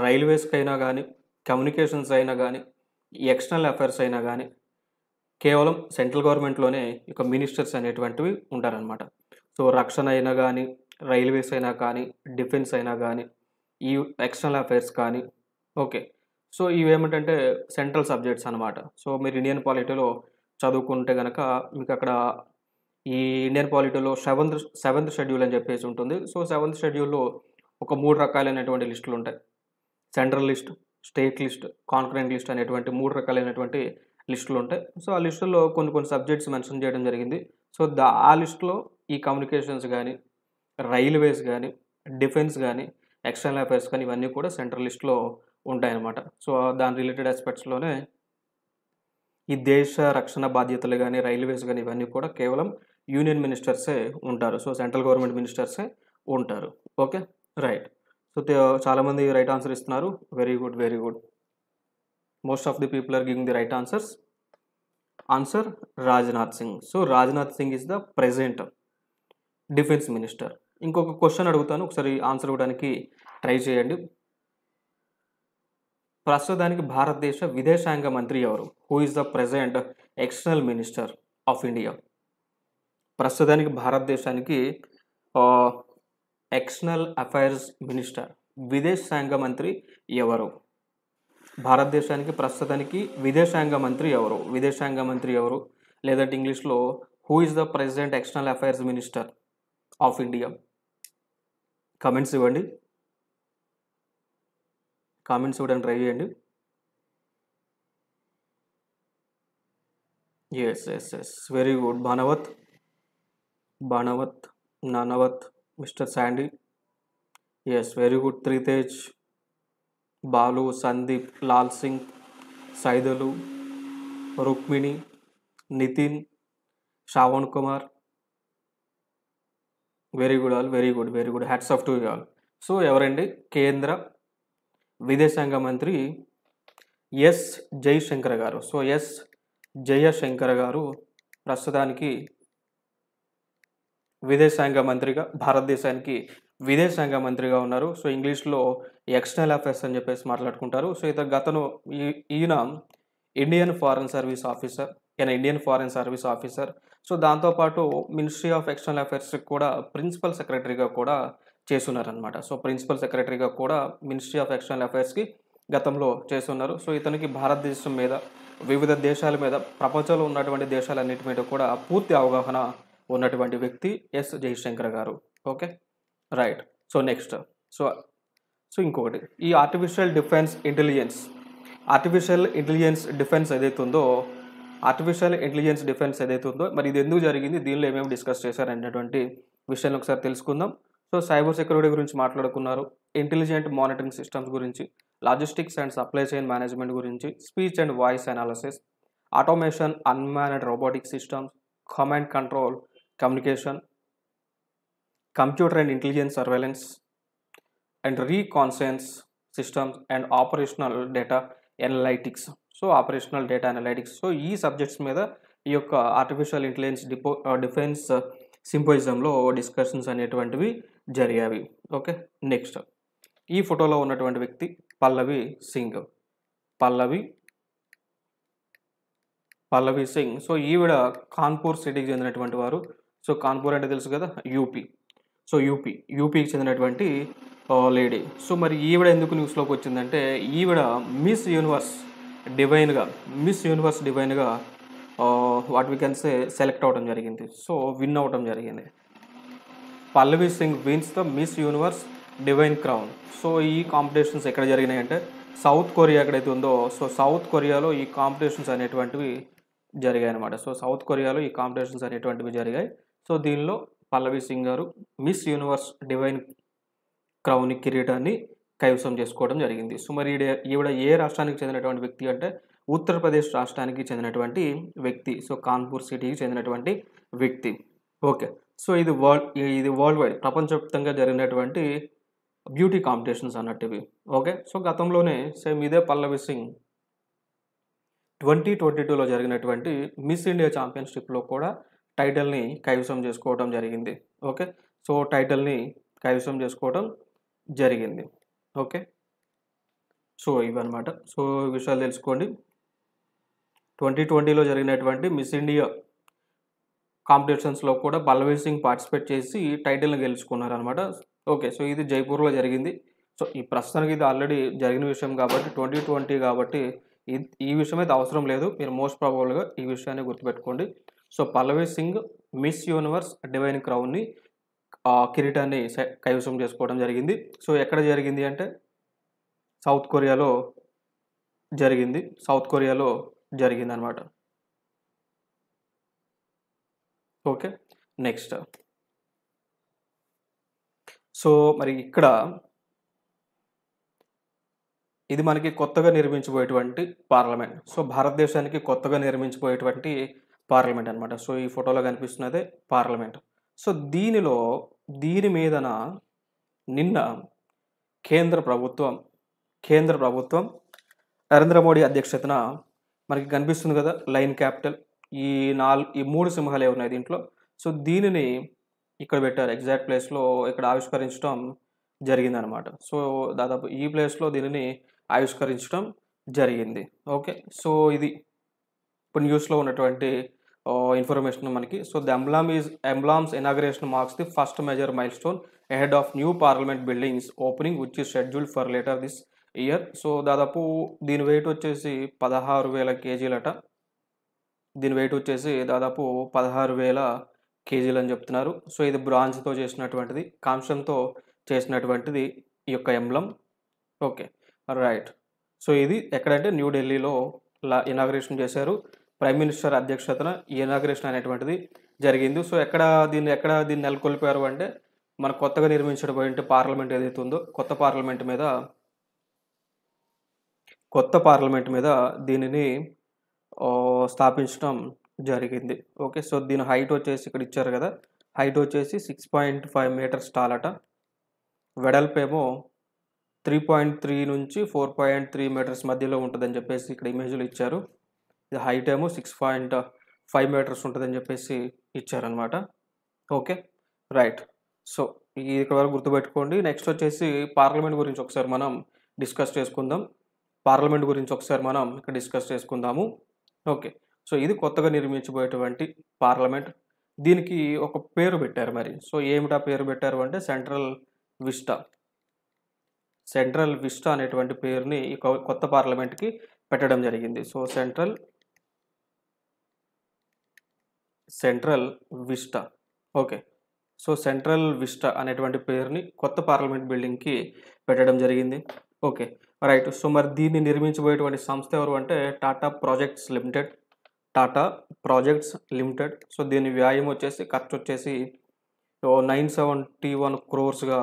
రైల్వేస్కైనా కానీ కమ్యూనికేషన్స్ అయినా కానీ ఎక్స్టర్నల్ అఫైర్స్ అయినా కానీ కేవలం సెంట్రల్ గవర్నమెంట్లోనే ఇక మినిస్టర్స్ అనేటువంటివి ఉంటారనమాట సో రక్షణ అయినా కానీ రైల్వేస్ అయినా కానీ డిఫెన్స్ అయినా కానీ ఈ ఎక్స్టర్నల్ అఫైర్స్ కానీ ఓకే సో ఇవేమిటంటే సెంట్రల్ సబ్జెక్ట్స్ అనమాట సో మీరు ఇండియన్ పాలిటీలో చదువుకుంటే కనుక మీకు అక్కడ ఈ ఇండియన్ పాలిటీలో సెవెంత్ సెవెంత్ షెడ్యూల్ అని చెప్పేసి ఉంటుంది సో సెవెంత్ షెడ్యూల్లో ఒక మూడు రకాలైనటువంటి లిస్టులు ఉంటాయి central list state list concurrent list అనేటువంటి మూడు రకాలైనటువంటి లిస్టులు ఉంటాయి సో ఆ లిస్టులో కొన్ని కొన్ని సబ్జెక్ట్స్ మెన్షన్ చేయడం జరిగింది సో దా ఆ లిస్టులో ఈ కమ్యూనికేషన్స్ కానీ రైల్వేస్ కానీ డిఫెన్స్ కానీ ఎక్స్టర్నల్ అఫైర్స్ కానీ ఇవన్నీ కూడా సెంట్రల్ లిస్ట్లో ఉంటాయన్నమాట సో దాని రిలేటెడ్ ఆస్పెక్ట్స్లోనే ఈ దేశ రక్షణ బాధ్యతలు కానీ రైల్వేస్ కానీ ఇవన్నీ కూడా కేవలం యూనియన్ మినిస్టర్సే ఉంటారు సో సెంట్రల్ గవర్నమెంట్ మినిస్టర్సే ఉంటారు ఓకే రైట్ సో చాలామంది రైట్ ఆన్సర్ ఇస్తున్నారు very good very good most of the people are giving the right answers answer Rajnath Singh so Rajnath Singh is the present defence minister ఇంకొక క్వశ్చన్ అడుగుతాను ఒకసారి ఆన్సర్ ఇవ్వడానికి try చేయండి ప్రస్తుతానికి భారతదేశ విదేశాంగ మంత్రి ఎవరు who is the present external minister of India ప్రస్తుతానికి భారతదేశానికి ఎక్స్టర్నల్ అఫైర్స్ మినిస్టర్ విదేశ మంత్రి ఎవరు భారతదేశానికి ప్రస్తుతానికి విదేశాంగ మంత్రి ఎవరు విదేశాంగ మంత్రి ఎవరు లేదంటే ఇంగ్లీష్లో who is the president external affairs minister of India comments ఇవ్వండి కామెంట్స్ ఇవ్వడానికి ట్రై చేయండి yes yes yes very good Banavath Banavath Nanavath mister Sandy yes very good Tritej Balu Sandeep Lal Singh Saidulu Rukmini Nitin Shravan Kumar very good all very good very good hats off to all so ఎవరండి కేంద్ర విదేశాంగ మంత్రి yes Jaishankar గారు so yes Jaishankar గారు ప్రస్తుతానికి విదేశాంగ మంత్రిగా భారతదేశానికి విదేశాంగ మంత్రిగా ఉన్నారు సో ఇంగ్లీష్లో ఎక్స్టర్నల్ అఫేర్స్ అని చెప్పేసి మాట్లాడుకుంటారు సో ఇత గతను ఈయన ఇండియన్ ఫారెన్ సర్వీస్ ఆఫీసర్ ఈయన Indian foreign service officer so దాంతోపాటు మినిస్ట్రీ ఆఫ్ ఎక్స్టర్నల్ అఫేర్స్కి కూడా ప్రిన్సిపల్ సెక్రటరీగా కూడా చేస్తున్నారనమాట సో ప్రిన్సిపల్ సెక్రటరీగా కూడా మినిస్ట్రీ ఆఫ్ ఎక్స్టర్నల్ అఫేర్స్కి గతంలో చేస్తున్నారు సో ఇతనికి భారతదేశం మీద వివిధ దేశాల మీద ప్రపంచంలో ఉన్నటువంటి దేశాలన్నిటి మీద కూడా పూర్తి అవగాహన ఉన్నటువంటి వ్యక్తి ఎస్ జయశంకర్ గారు okay right so next so so ఇంకొకటి ఈ artificial defence intelligence artificial intelligence defence ఏదైతే ఉందో ఆర్టిఫిషియల్ ఇంటెలిజెన్స్ డిఫెన్స్ ఏదైతే ఉందో మరి ఇది ఎందుకు జరిగింది దీనిలో ఏమేమి డిస్కస్ చేశారు అనేటువంటి విషయాన్ని ఒకసారి తెలుసుకుందాం సో సైబర్ సెక్యూరిటీ గురించి మాట్లాడుకున్నారు ఇంటెలిజెంట్ మానిటరింగ్ సిస్టమ్స్ గురించి logistics and supply chain management గురించి speech and voice analysis automation unmanned robotic systems command control communication computer and intelligence surveillance and reconnaissance systems and operational data analytics so operational data analytics so ఈ subjects మీద ఈ యొక్క artificial intelligence డిపో defence సింపోయిజంలో discussions అనేటువంటివి జరిగేవి okay next ఈ ఫోటోలో ఉన్నటువంటి వ్యక్తి పల్లవి సింగ్ పల్లవి పల్లవి సింగ్ సో ఈవిడ కాన్పూర్ సిటీకి చెందినటువంటి వారు సో కాన్పూర్ అంటే తెలుసు కదా యూపీ సో యూపీ యూపీకి చెందినటువంటి లేడీ సో మరి ఈవిడ ఎందుకు న్యూస్లోకి వచ్చిందంటే ఈవిడ మిస్ యూనివర్స్ డివైన్గా మిస్ యూనివర్స్ డివైన్గా what we can say select అవ్వడం జరిగింది సో విన్ అవ్వడం జరిగింది Pallavi Singh wins the miss universe divine crown so ఈ కాంపిటీషన్స్ ఎక్కడ జరిగినాయంటే సౌత్ కొరియా ఎక్కడైతే ఉందో సో సౌత్ కొరియాలో ఈ కాంపిటీషన్స్ అనేటువంటివి జరిగాయి అనమాట సో సౌత్ కొరియాలో ఈ కాంపిటీషన్స్ అనేటువంటివి జరిగాయి సో దీనిలో పల్లవి సింగ్ గారు మిస్ యూనివర్స్ డివైన్ క్రౌని కిరీటాన్ని కైవసం చేసుకోవడం జరిగింది సో మరి ఈవిడ ఏ రాష్ట్రానికి చెందినటువంటి వ్యక్తి అంటే ఉత్తరప్రదేశ్ రాష్ట్రానికి చెందినటువంటి వ్యక్తి సో కాన్పూర్ సిటీకి చెందినటువంటి వ్యక్తి ఓకే సో ఇది వరల్డ్ ఇది వరల్డ్ వైడ్ ప్రపంచవ్యాప్తంగా జరిగినటువంటి బ్యూటీ కాంపిటీషన్స్ అన్నట్టువి ఓకే సో గతంలోనే సేమ్ ఇదే పల్లవి సింగ్ ట్వంటీ ట్వంటీ టూలో జరిగినటువంటి మిస్ ఇండియా ఛాంపియన్షిప్లో కూడా టైటిల్ని కైవసం చేసుకోవడం జరిగింది ఓకే సో టైటిల్ని కైవసం చేసుకోవడం జరిగింది ఓకే సో ఇవన్నమాట సో విషయాలు తెలుసుకోండి ట్వంటీ ట్వంటీలో జరిగినటువంటి మిస్ ఇండియా కాంపిటీషన్స్లో కూడా బలవీర్ సింగ్ పార్టిసిపేట్ చేసి టైటిల్ని గెలుచుకున్నారనమాట ఓకే సో ఇది జైపూర్లో జరిగింది సో ఈ ప్రస్తుతానికి ఇది ఆల్రెడీ జరిగిన విషయం కాబట్టి ట్వంటీ ట్వంటీ కాబట్టి ఈ విషయం అయితే అవసరం లేదు మీరు మోస్ట్ ప్రాబబుల్గా ఈ విషయాన్ని గుర్తుపెట్టుకోండి so Pallavi Singh miss universe divine క్రౌన్ని కిరీటాన్ని కైవసం చేసుకోవడం జరిగింది సో ఎక్కడ జరిగింది అంటే సౌత్ కొరియాలో జరిగింది సౌత్ కొరియాలో జరిగింది అనమాట ఓకే నెక్స్ట్ సో మరి ఇక్కడ ఇది మనకి కొత్తగా నిర్మించబోయేటువంటి పార్లమెంట్ సో భారతదేశానికి కొత్తగా నిర్మించబోయేటువంటి పార్లమెంట్ అనమాట సో ఈ ఫోటోలో కనిపిస్తున్నది పార్లమెంట్ సో దీనిలో దీని మీదన నిన్న కేంద్ర ప్రభుత్వం కేంద్ర ప్రభుత్వం నరేంద్ర మోడీ అధ్యక్షతన మనకి కనిపిస్తుంది కదా లైన్ క్యాపిటల్ ఈ నాలుగు ఈ మూడు సింహాలే ఉన్నాయి దీంట్లో సో దీనిని ఇక్కడ పెట్టారు ఎగ్జాక్ట్ ప్లేస్లో ఇక్కడ ఆవిష్కరించడం జరిగిందనమాట సో దాదాపు ఈ ప్లేస్లో దీనిని ఆవిష్కరించడం జరిగింది ఓకే సో ఇది ఇప్పుడు న్యూస్లో ఉన్నటువంటి ఇన్ఫర్మేషన్ మనకి so the emblem is emblems inauguration marks the first major milestone ahead of new parliament buildings opening which is schedule for later this year so దాదాపు దీని వెయిట్ వచ్చేసి పదహారు వేల కేజీలట దీని వెయిట్ వచ్చేసి దాదాపు పదహారు వేల కేజీలు అని చెప్తున్నారు సో ఇది బ్రాంజ్తో చేసినటువంటిది కాంస్యంతో చేసినటువంటిది ఈ యొక్క ఎంబ్లం ఓకే రైట్ సో ఇది ఎక్కడంటే న్యూఢిల్లీలో లా ఇనాగ్రేషన్ చేశారు ప్రైమ్ మినిస్టర్ అధ్యక్షతన ఇనాగ్రేషన్ అనేటువంటిది జరిగింది సో ఎక్కడ దీన్ని ఎక్కడ దీన్ని నెలకొల్పారు అంటే మన కొత్తగా నిర్మించబోయే పార్లమెంట్ ఏదైతే ఉందో కొత్త పార్లమెంట్ మీద కొత్త పార్లమెంట్ మీద దీనిని స్థాపించడం జరిగింది ఓకే సో దీని హైట్ వచ్చేసి ఇక్కడ ఇచ్చారు కదా హైట్ వచ్చేసి సిక్స్ పాయింట్ ఫైవ్ మీటర్స్ టాలట వెడల్పేమో త్రీ పాయింట్ త్రీ నుంచి ఫోర్ పాయింట్ త్రీ మీటర్స్ మధ్యలో ఉంటుందని చెప్పేసి ఇక్కడ ఇమేజ్లు ఇచ్చారు ఇది హైట్ ఏమో సిక్స్ పాయింట్ ఫైవ్ మీటర్స్ ఉంటుందని చెప్పేసి ఇచ్చారనమాట ఓకే రైట్ సో ఇది ఇక్కడ వరకు గుర్తుపెట్టుకోండి నెక్స్ట్ వచ్చేసి పార్లమెంట్ గురించి ఒకసారి మనం డిస్కస్ చేసుకుందాం పార్లమెంట్ గురించి ఒకసారి మనం ఇక్కడ డిస్కస్ చేసుకుందాము ఓకే సో ఇది కొత్తగా నిర్మించబోయేటువంటి పార్లమెంట్ దీనికి ఒక పేరు పెట్టారు మరి సో ఏమిటా పేరు పెట్టారు అంటే సెంట్రల్ విస్టా సెంట్రల్ విస్టా అనేటువంటి పేరుని కొత్త పార్లమెంట్కి పెట్టడం జరిగింది so central central Vista okay so central Vista అనేటువంటి పేరుని కొత్త పార్లమెంట్ బిల్డింగ్కి పెట్టడం జరిగింది ఓకే రైట్ సో మరి దీన్ని నిర్మించబోయేటువంటి సంస్థ ఎవరు అంటే Tata projects limited Tata projects limited so దీని వ్యాయం వచ్చేసి ఖర్చు వచ్చేసి నైన్ సెవెంటీ వన్ క్రోర్స్గా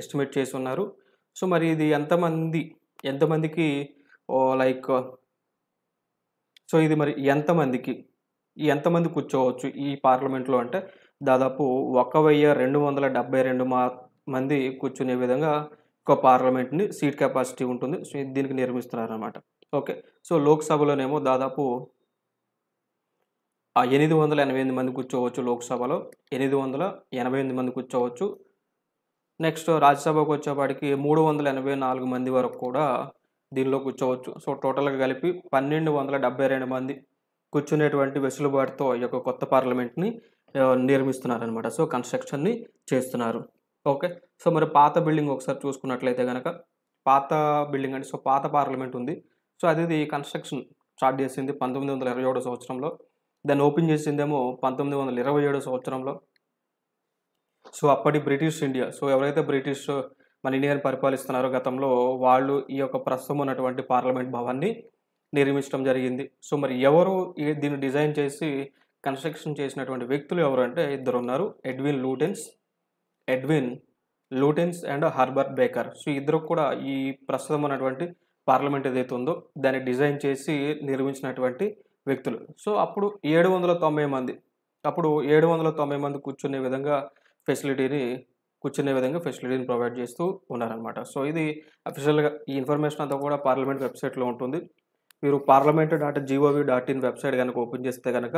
ఎస్టిమేట్ చేసి ఉన్నారు సో మరి ఇది ఎంతమంది ఎంతమందికి లైక్ సో ఇది మరి ఎంతమందికి ఎంతమంది కూర్చోవచ్చు ఈ పార్లమెంట్లో అంటే దాదాపు ఒక వెయ్యి రెండు వందల డెబ్బై రెండు మా మంది కూర్చునే విధంగా ఒక పార్లమెంట్ని సీట్ కెపాసిటీ ఉంటుంది సో దీనికి నిర్మిస్తున్నారు అనమాట ఓకే సో లోక్సభలోనేమో దాదాపు ఎనిమిది వందల ఎనభై ఎనిమిది మంది కూర్చోవచ్చు లోక్సభలో ఎనిమిది వందల ఎనభై ఎనిమిది మంది కూర్చోవచ్చు నెక్స్ట్ రాజ్యసభకు వచ్చేవాడికి మూడు వందల ఎనభై నాలుగు మంది వరకు కూడా దీనిలో కూర్చోవచ్చు సో టోటల్గా కలిపి పన్నెండు వందల డెబ్బై రెండు మంది కూర్చునేటువంటి వెసులుబాటుతో ఈ యొక్క కొత్త పార్లమెంట్ని నిర్మిస్తున్నారనమాట సో కన్స్ట్రక్షన్ని చేస్తున్నారు ఓకే సో మరి పాత బిల్డింగ్ ఒకసారి చూసుకున్నట్లయితే కనుక పాత బిల్డింగ్ అంటే సో పాత పార్లమెంట్ ఉంది సో అది ఇది కన్స్ట్రక్షన్ స్టార్ట్ చేసింది పంతొమ్మిది వందల ఇరవై ఏడో సంవత్సరంలో దాన్ని ఓపెన్ చేసిందేమో పంతొమ్మిది వందల ఇరవై ఏడో సంవత్సరంలో సో అప్పటి బ్రిటిష్ ఇండియా సో ఎవరైతే బ్రిటిష్ మన ఇండియాని పరిపాలిస్తున్నారో గతంలో వాళ్ళు ఈ యొక్క ప్రస్తుతం ఉన్నటువంటి పార్లమెంట్ భవన్ని నిర్మించడం జరిగింది సో మరి ఎవరు దీన్ని డిజైన్ చేసి కన్స్ట్రక్షన్ చేసినటువంటి వ్యక్తులు ఎవరు అంటే ఇద్దరు ఉన్నారు Edwin Lutyens Edwin Lutyens and Herbert Baker so ఇద్దరు కూడా ఈ ప్రస్తుతం ఉన్నటువంటి పార్లమెంట్ ఏదైతే ఉందో దాన్ని డిజైన్ చేసి నిర్మించినటువంటి వ్యక్తులు సో అప్పుడు ఏడు వందల తొంభై మంది అప్పుడు ఏడు వందల తొంభై మంది కూర్చునే విధంగా ఫెసిలిటీని కూర్చునే విధంగా ఫెసిలిటీని ప్రొవైడ్ చేస్తూ ఉన్నారనమాట సో ఇది అఫీషియల్గా ఈ ఇన్ఫర్మేషన్ అంతా కూడా పార్లమెంట్ వెబ్సైట్లో ఉంటుంది మీరు parliament dot G O V dot in website కనుక ఓపెన్ చేస్తే కనుక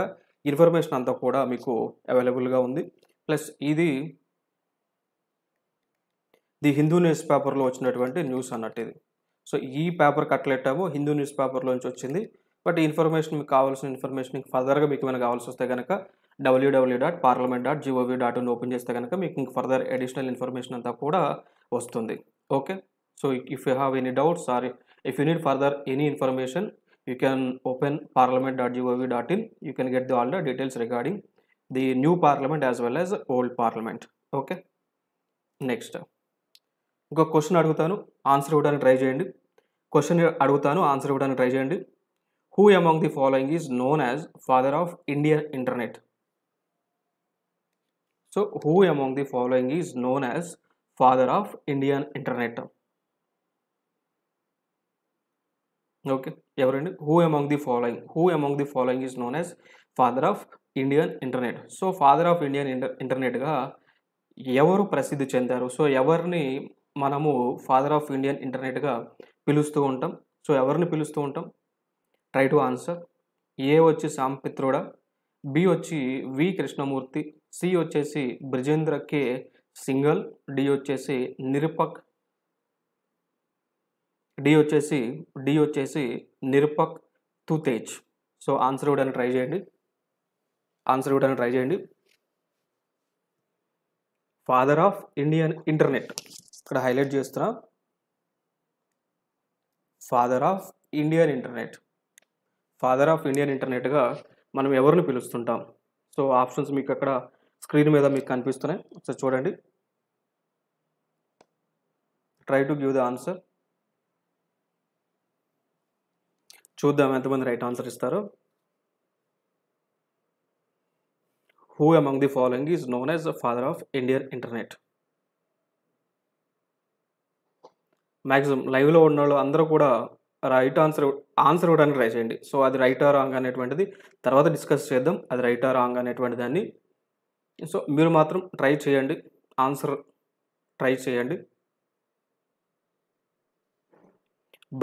ఇన్ఫర్మేషన్ అంతా కూడా మీకు అవైలబుల్గా ఉంది ప్లస్ ఇది ది హిందూ న్యూస్ పేపర్లో వచ్చినటువంటి న్యూస్ అన్నట్టు ఇది సో ఈ పేపర్ కట్లెట్ హిందూ న్యూస్ పేపర్లో నుంచి వచ్చింది బట్ ఇన్ఫర్మేషన్ మీకు కావాల్సిన ఇన్ఫర్మేషన్ ఫర్దర్గా మీకు ఏమైనా కావాల్సి వస్తే కనుక W W dot parliament dot G O V dot in open చేస్తే కనుక మీకు ఇంక ఫర్దర్ అడిషనల్ ఇన్ఫర్మేషన్ అంతా కూడా వస్తుంది okay so if you have any doubts or If you need further any information, you can open parliament.gov.in. You can get the all the details regarding the new parliament as well as old parliament. Okay. Next. Go question adhutanu, answer udhan try jayandu. Question adhutanu, answer udhan try jayandu. Who among the following is known as father of Indian internet? So, who among the following is known as father of Indian internet? Okay ఎవరండి who among the following who among the following is known as father of Indian internet so father of Indian inter ఇంటర్నెట్గా ఎవరు ప్రసిద్ధి చెందారు so ఎవరిని మనము father of Indian ఇంటర్నెట్గా పిలుస్తూ ఉంటాం so ఎవరిని పిలుస్తూ ఉంటాం ట్రై టు ఆన్సర్ ఏ వచ్చి సాంపిత్రుడ బి వచ్చి వి కృష్ణమూర్తి సి వచ్చేసి బ్రిజేంద్ర కే సింగల్ డి వచ్చేసి నిరుపక్ డి వచ్చేసి డి వచ్చేసి నిరుపక్ తేజ్ సో ఆన్సర్ ఇవ్వడానికి ట్రై చేయండి ఆన్సర్ ఇవ్వడానికి ట్రై చేయండి ఫాదర్ ఆఫ్ ఇండియన్ ఇంటర్నెట్ ఇక్కడ హైలైట్ చేస్తున్నా father of Indian internet father of Indian ఇంటర్నెట్గా మనం ఎవరిని పిలుస్తుంటాం సో ఆప్షన్స్ మీకు అక్కడ స్క్రీన్ మీద మీకు కనిపిస్తున్నాయి ఒకసారి చూడండి try to give the answer చూద్దాం ఎంతమంది రైట్ ఆన్సర్ ఇస్తారు who among the following is known as the father of Indian internet maximum లైవ్లో ఉన్న వాళ్ళు అందరూ కూడా రైట్ ఆన్సర్ ఆన్సర్ ఇవ్వడానికి ట్రై చేయండి సో అది రైట్ ఆ రాంగ్ అనేటువంటిది తర్వాత డిస్కస్ చేద్దాం అది రైట్ ఆ రాంగ్ అనేటువంటి దాన్ని సో మీరు మాత్రం ట్రై చేయండి ఆన్సర్ ట్రై చేయండి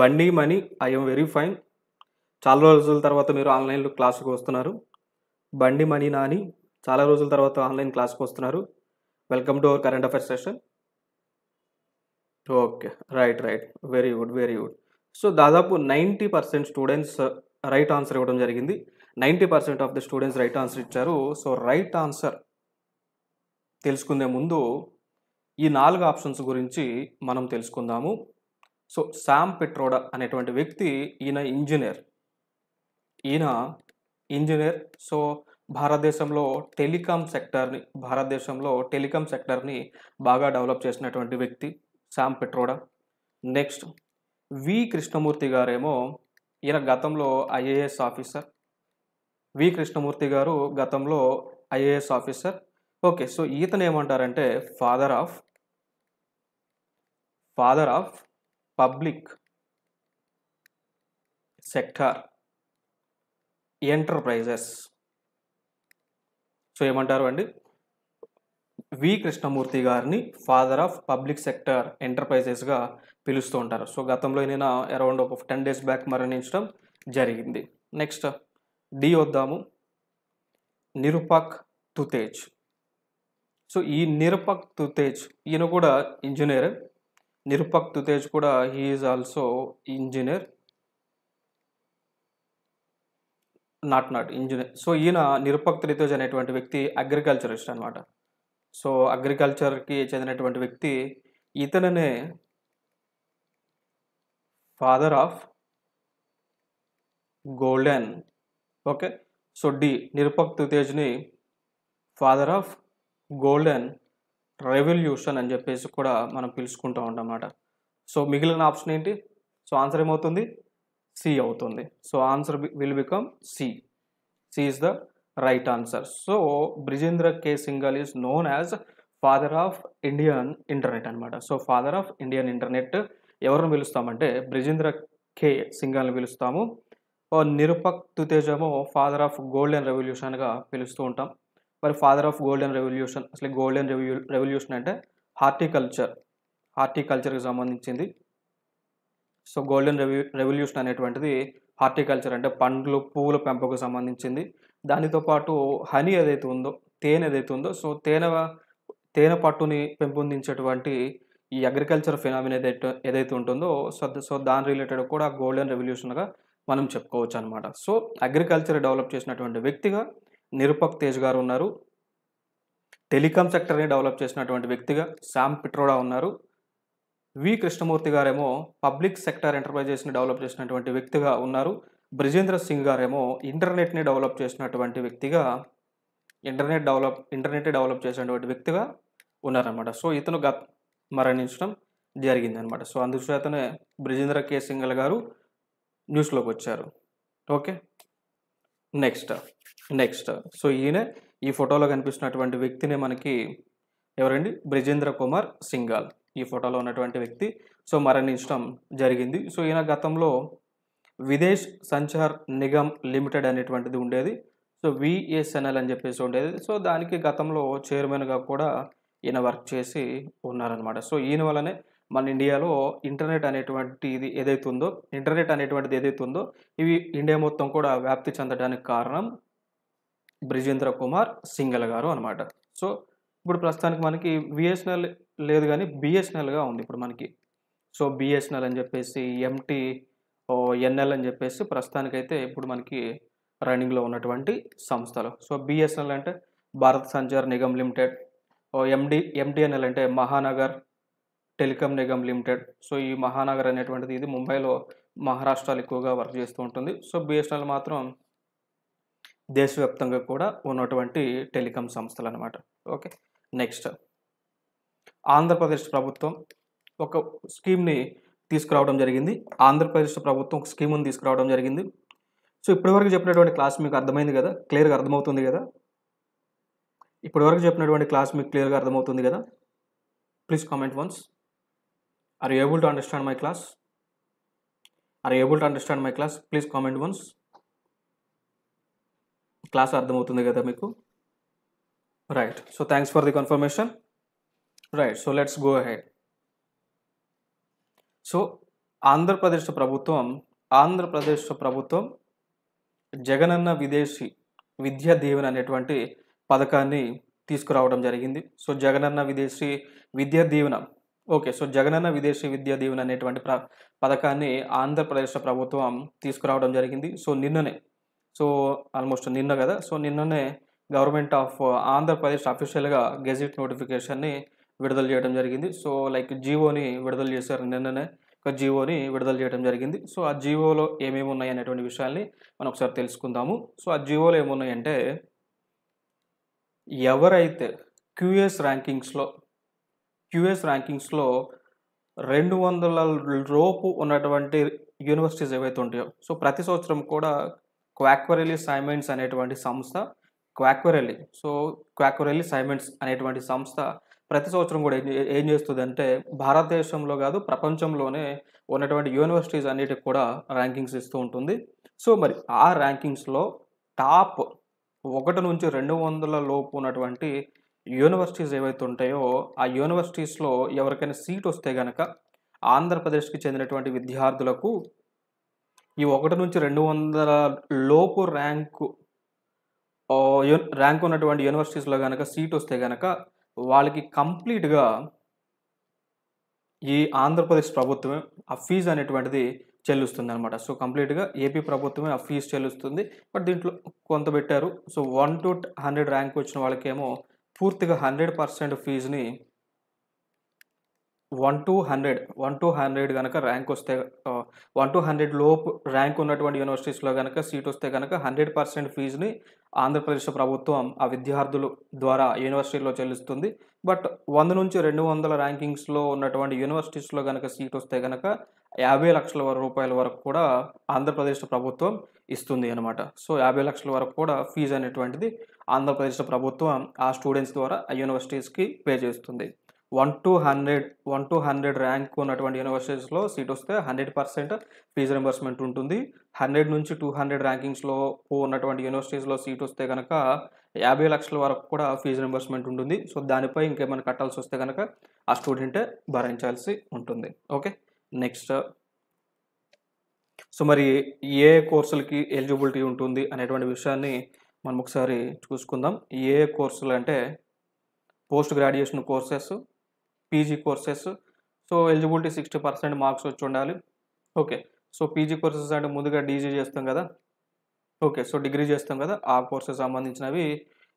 బండి మనీ ఐఎమ్ వెరీ ఫైన్ చాలా రోజుల తర్వాత మీరు ఆన్లైన్లో క్లాసుకు వస్తున్నారు బండి మణి నాని చాలా రోజుల తర్వాత ఆన్లైన్ క్లాస్కి వస్తున్నారు welcome to our current affairs session okay right right very good very good so దాదాపు ninety percent students right answer ఇవ్వడం జరిగింది ninety percent of the students right answer ఇచ్చారు సో రైట్ ఆన్సర్ తెలుసుకునే ముందు ఈ నాలుగు ఆప్షన్స్ గురించి మనం తెలుసుకుందాము సో శామ్ పెట్రోడా అనేటువంటి వ్యక్తి ఈయన ఇంజనీర్ ఈయన ఇంజనీర్ సో భారతదేశంలో టెలికాం సెక్టర్ని భారతదేశంలో టెలికాం సెక్టర్ని బాగా డెవలప్ చేసినటువంటి వ్యక్తి శామ్ పెట్రోడా నెక్స్ట్ వి కృష్ణమూర్తి గారేమో ఈయన గతంలో ఐఏఎస్ ఆఫీసర్ వి కృష్ణమూర్తి గారు గతంలో ఐఏఎస్ ఆఫీసర్ ఓకే సో ఈతను ఏమంటారంటే father of father of public sector enterprises so ఏమంటారు అండి వి కృష్ణమూర్తి గారిని ఫాదర్ ఆఫ్ పబ్లిక్ సెక్టర్ ఎంటర్ప్రైజెస్గా పిలుస్తూ ఉంటారు సో గతంలో నేను అరౌండ్ ఒక టెన్ డేస్ బ్యాక్ మరణించడం జరిగింది నెక్స్ట్ డి వద్దాము నిరుపక్ తుతేజ్ సో ఈ నిరుపక్ తుతేజ్ ఈయన కూడా ఇంజనీర్ నిరుపక్ తుతేజ్ కూడా he is also engineer not not engineer so ఈయన నిరుపక్త రితోజ్ అనేటువంటి వ్యక్తి అగ్రికల్చరిస్ట్ అనమాట సో అగ్రికల్చర్కి చెందినటువంటి వ్యక్తి ఇతననే father of golden okay so D నిరుపక్త తేజ్ని ఫాదర్ ఆఫ్ గోల్డెన్ రెవల్యూషన్ అని చెప్పేసి కూడా మనం పిలుచుకుంటూ ఉంటాం అన్నమాట సో మిగిలిన ఆప్షన్ ఏంటి సో ఆన్సర్ ఏమవుతుంది సి అవుతుంది so answer will become C C is the right answer so Brijendra K Singhal is known as father of Indian internet అనమాట so father of Indian internet ఎవరిని పిలుస్తామంటే బ్రిజేంద్ర కే సింగల్ని పిలుస్తాము నిరుపక్ తుతేజము ఫాదర్ ఆఫ్ గోల్డెన్ రెవల్యూషన్గా పిలుస్తూ ఉంటాం మరి ఫాదర్ ఆఫ్ గోల్డెన్ రెవల్యూషన్ అసలు గోల్డెన్ రెవల్యూషన్ అంటే హార్టికల్చర్ హార్టికల్చర్కి సంబంధించింది సో గోల్డెన్ రెవ్యూ రెవల్యూషన్ అనేటువంటిది హార్టికల్చర్ అంటే పండ్లు పువ్వుల పెంపకు సంబంధించింది దానితో పాటు హనీ ఏదైతే ఉందో తేనె ఏదైతే ఉందో సో తేనె తేనె పట్టుని పెంపొందించేటువంటి ఈ అగ్రికల్చర్ ఫినామిన్ ఏదైతే ఏదైతే ఉంటుందో సో సో దాని రిలేటెడ్ కూడా గోల్డెన్ రెవల్యూషన్గా మనం చెప్పుకోవచ్చు అనమాట సో అగ్రికల్చర్ డెవలప్ చేసినటువంటి వ్యక్తిగా నిరుపక్ తేజ్ గారు ఉన్నారు టెలికాం సెక్టర్ని డెవలప్ చేసినటువంటి వ్యక్తిగా శామ్ పిట్రోడా ఉన్నారు వి కృష్ణమూర్తి గారేమో పబ్లిక్ సెక్టర్ ఎంటర్ప్రైజెస్ని డెవలప్ చేసినటువంటి వ్యక్తిగా ఉన్నారు బ్రిజేంద్ర సింగ్ గారేమో ఇంటర్నెట్ని డెవలప్ చేసినటువంటి వ్యక్తిగా ఇంటర్నెట్ డెవలప్ ఇంటర్నెట్ డెవలప్ చేసినటువంటి వ్యక్తిగా ఉన్నారనమాట సో ఇతను గత మరణించడం జరిగిందనమాట సో అందుచేతనే బ్రిజేంద్ర కే సింగల్ గారు న్యూస్లోకి వచ్చారు ఓకే నెక్స్ట్ నెక్స్ట్ సో ఈయన ఈ ఫోటోలో కనిపిస్తున్నటువంటి వ్యక్తినే మనకి ఎవరండి బ్రిజేంద్ర కుమార్ సింగాల్ ఈ ఫోటోలో ఉన్నటువంటి వ్యక్తి సో మరణించడం జరిగింది సో ఈయన గతంలో విదేశ్ సంచార్ నిగమ్ లిమిటెడ్ అనేటువంటిది ఉండేది సో విఎస్ఎన్ఎల్ అని చెప్పేసి ఉండేది సో దానికి గతంలో చైర్మన్గా కూడా ఈయన వర్క్ చేసి ఉన్నారనమాట సో ఈయన వల్లనే మన ఇండియాలో ఇంటర్నెట్ అనేటువంటిది ఏదైతే ఉందో ఇంటర్నెట్ అనేటువంటిది ఏదైతే ఉందో ఇవి ఇండియా మొత్తం కూడా వ్యాప్తి చెందడానికి కారణం బ్రిజేంద్ర కుమార్ సింగల్ గారు అనమాట సో ఇప్పుడు ప్రస్తుతానికి మనకి విఎస్ఎన్ఎల్ లేదు కానీ బిఎస్ఎన్ఎల్గా ఉంది ఇప్పుడు మనకి సో బిఎస్ఎన్ఎల్ అని చెప్పేసి ఎంటీ ఎన్ఎల్ అని చెప్పేసి ప్రస్తుతానికైతే ఇప్పుడు మనకి రన్నింగ్లో ఉన్నటువంటి సంస్థలు సో బిఎస్ఎన్ఎల్ అంటే Bharat Sanchar Nigam limited and MTNL అంటే Mahanagar telecom Nigam limited so ఈ మహానగర్ అనేటువంటిది ఇది ముంబైలో మహారాష్ట్రలో ఎక్కువగా వర్క్ చేస్తూ ఉంటుంది సో బిఎస్ఎన్ఎల్ మాత్రం దేశవ్యాప్తంగా కూడా ఉన్నటువంటి టెలికాం సంస్థలు అనమాట ఓకే నెక్స్ట్ ఆంధ్రప్రదేశ్ ప్రభుత్వం ఒక స్కీమ్ని తీసుకురావడం జరిగింది ఆంధ్రప్రదేశ్ ప్రభుత్వం ఒక స్కీమ్ని తీసుకురావడం జరిగింది సో ఇప్పటివరకు చెప్పినటువంటి క్లాస్ మీకు అర్థమైంది కదా క్లియర్గా అర్థమవుతుంది కదా ఇప్పటివరకు చెప్పినటువంటి క్లాస్ మీకు క్లియర్గా అర్థమవుతుంది కదా please comment once are able to understand my class are able to understand my class please comment once class అర్థమవుతుంది కదా మీకు Right. So thanks for the confirmation. Right. So let's go ahead. So Andhra Pradesh ప్రభుత్వం ఆంధ్రప్రదేశ్ ప్రభుత్వం జగనన్న విదేశీ విద్యా దీవెన అనేటువంటి పథకాన్ని తీసుకురావడం జరిగింది సో జగనన్న విదేశీ విద్యా దీవెన ఓకే సో జగనన్న విదేశీ విద్యా దీవెన అనేటువంటి ప్ర పథకాన్ని ఆంధ్రప్రదేశ్ ప్రభుత్వం తీసుకురావడం జరిగింది సో నిన్ననే సో ఆల్మోస్ట్ నిన్న కదా సో నిన్ననే గవర్నమెంట్ ఆఫ్ ఆంధ్రప్రదేశ్ అఫీషియల్గా గెజిట్ నోటిఫికేషన్ని విడుదల చేయడం జరిగింది సో లైక్ జియోని విడుదల చేశారు నిన్ననే ఒక జియోని విడుదల చేయడం జరిగింది సో ఆ జియోలో ఏమేమి ఉన్నాయి అనేటువంటి విషయాల్ని మనం ఒకసారి తెలుసుకుందాము సో ఆ జియోలో ఏమున్నాయంటే ఎవరైతే క్యూఎస్ ర్యాంకింగ్స్లో క్యూఎస్ ర్యాంకింగ్స్లో రెండు వందల లోపు ఉన్నటువంటి యూనివర్సిటీస్ ఏవైతే ఉంటాయో సో ప్రతి సంవత్సరం కూడా క్వాక్వరెలీ సైమెంట్స్ అనేటువంటి సంస్థ క్వాక్వరెల్లి సో క్వాక్వరెల్లి సైమెంట్స్ అనేటువంటి సంస్థ ప్రతి సంవత్సరం కూడా ఏం చేస్తుంది అంటే భారతదేశంలో కాదు ప్రపంచంలోనే ఉన్నటువంటి యూనివర్సిటీస్ అన్నిటికి కూడా ర్యాంకింగ్స్ ఇస్తూ ఉంటుంది సో మరి ఆ ర్యాంకింగ్స్లో టాప్ ఒకటి నుంచి రెండు వందల లోపు ఉన్నటువంటి యూనివర్సిటీస్ ఏవైతే ఉంటాయో ఆ యూనివర్సిటీస్లో ఎవరికైనా సీట్ వస్తే కనుక ఆంధ్రప్రదేశ్కి చెందినటువంటి విద్యార్థులకు ఈ ఒకటి నుంచి రెండు వందల లోపు ర్యాంకు ర్యాంక్ ఉన్నటువంటి యూనివర్సిటీస్లో కనుక సీట్ వస్తే కనుక వాళ్ళకి కంప్లీట్గా ఈ ఆంధ్రప్రదేశ్ ప్రభుత్వమే ఆ ఫీజు అనేటువంటిది చెల్లిస్తుంది అనమాట సో కంప్లీట్గా ఏపీ ప్రభుత్వమే ఆ ఫీజు చెల్లిస్తుంది బట్ దీంట్లో కొంత పెట్టారు so one two hundred rank వచ్చిన వాళ్ళకేమో పూర్తిగా హండ్రెడ్ పర్సెంట్ ఫీజుని one two hundred one two hundred కనుక ర్యాంక్ వస్తే వన్ టు హండ్రెడ్ లోపు ర్యాంక్ ఉన్నటువంటి యూనివర్సిటీస్లో కనుక సీట్ వస్తే కనుక హండ్రెడ్ పర్సెంట్ ఫీజుని ఆంధ్రప్రదేశ్ ప్రభుత్వం ఆ విద్యార్థులు ద్వారా యూనివర్సిటీలో చెల్లిస్తుంది బట్ వంద నుంచి రెండు వందల ర్యాంకింగ్స్లో ఉన్నటువంటి యూనివర్సిటీస్లో కనుక సీట్ వస్తే కనుక యాభై లక్షల రూపాయల వరకు కూడా ఆంధ్రప్రదేశ్ ప్రభుత్వం ఇస్తుంది అనమాట సో యాభై లక్షల వరకు కూడా ఫీజు అనేటువంటిది ఆంధ్రప్రదేశ్ ప్రభుత్వం ఆ స్టూడెంట్స్ ద్వారా ఆ యూనివర్సిటీస్కి పే చేస్తుంది one two hundred one two hundred rank ఉన్నటువంటి యూనివర్సిటీస్లో సీట్ వస్తే హండ్రెడ్ పర్సెంట్ ఫీజు రింబర్స్మెంట్ ఉంటుంది హండ్రెడ్ నుంచి టూ హండ్రెడ్ ర్యాంకింగ్స్లో ఉన్నటువంటి యూనివర్సిటీస్లో సీట్ వస్తే కనుక యాభై లక్షల వరకు కూడా ఫీజు రింబర్స్మెంట్ ఉంటుంది సో దానిపై ఇంకేమైనా కట్టాల్సి వస్తే కనుక ఆ స్టూడెంటే భరించాల్సి ఉంటుంది ఓకే నెక్స్ట్ సో మరి ఏ కోర్సులకి ఎలిజిబిలిటీ ఉంటుంది అనేటువంటి విషయాన్ని మనం ఒకసారి చూసుకుందాం ఏ కోర్సులు అంటే post graduation courses PG courses so eligibility sixty percent marks వచ్చి ఉండాలి ఓకే సో పీజీ కోర్సెస్ అంటే ముందుగా డీజీ చేస్తాం కదా ఓకే సో డిగ్రీ చేస్తాం కదా ఆ కోర్సెస్ సంబంధించినవి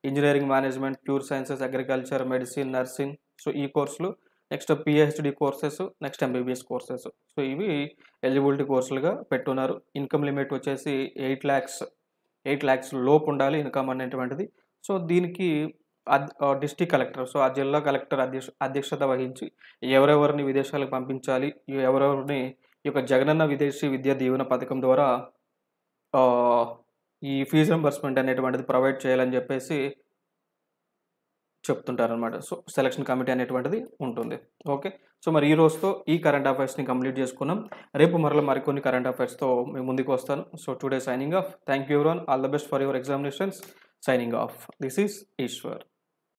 engineering management pure sciences agriculture medicine nursing so ఈ కోర్సులు next PhD courses next MBBS courses so ఇవి ఎలిజిబిలిటీ కోర్సులుగా పెట్టున్నారు ఇన్కమ్ లిమిట్ వచ్చేసి ఎయిట్ ల్యాక్స్ ఎయిట్ ల్యాక్స్ లోపు ఉండాలి ఇన్కమ్ అనేటువంటిది సో దీనికి డిస్టిక్ కలెక్టర్ సో ఆ జిల్లా కలెక్టర్ అధ్యక్ష అధ్యక్షత వహించి ఎవరెవరిని విదేశాలకు పంపించాలి ఎవరెవరిని ఈ యొక్క జగనన్న విదేశీ విద్యా దీవెన పథకం ద్వారా ఈ ఫీజు రింబర్స్మెంట్ అనేటువంటిది ప్రొవైడ్ చేయాలని చెప్పేసి చెప్తుంటారనమాట సో సెలక్షన్ కమిటీ అనేటువంటిది ఉంటుంది ఓకే సో మరి ఈ రోజుతో ఈ కరెంట్ అఫైర్స్ని కంప్లీట్ చేసుకున్నాం రేపు మరలా మరికొన్ని కరెంట్ అఫైర్స్తో మేము ముందుకు వస్తాను so today signing off thank you everyone all the best for your examinations signing off this is Eshwar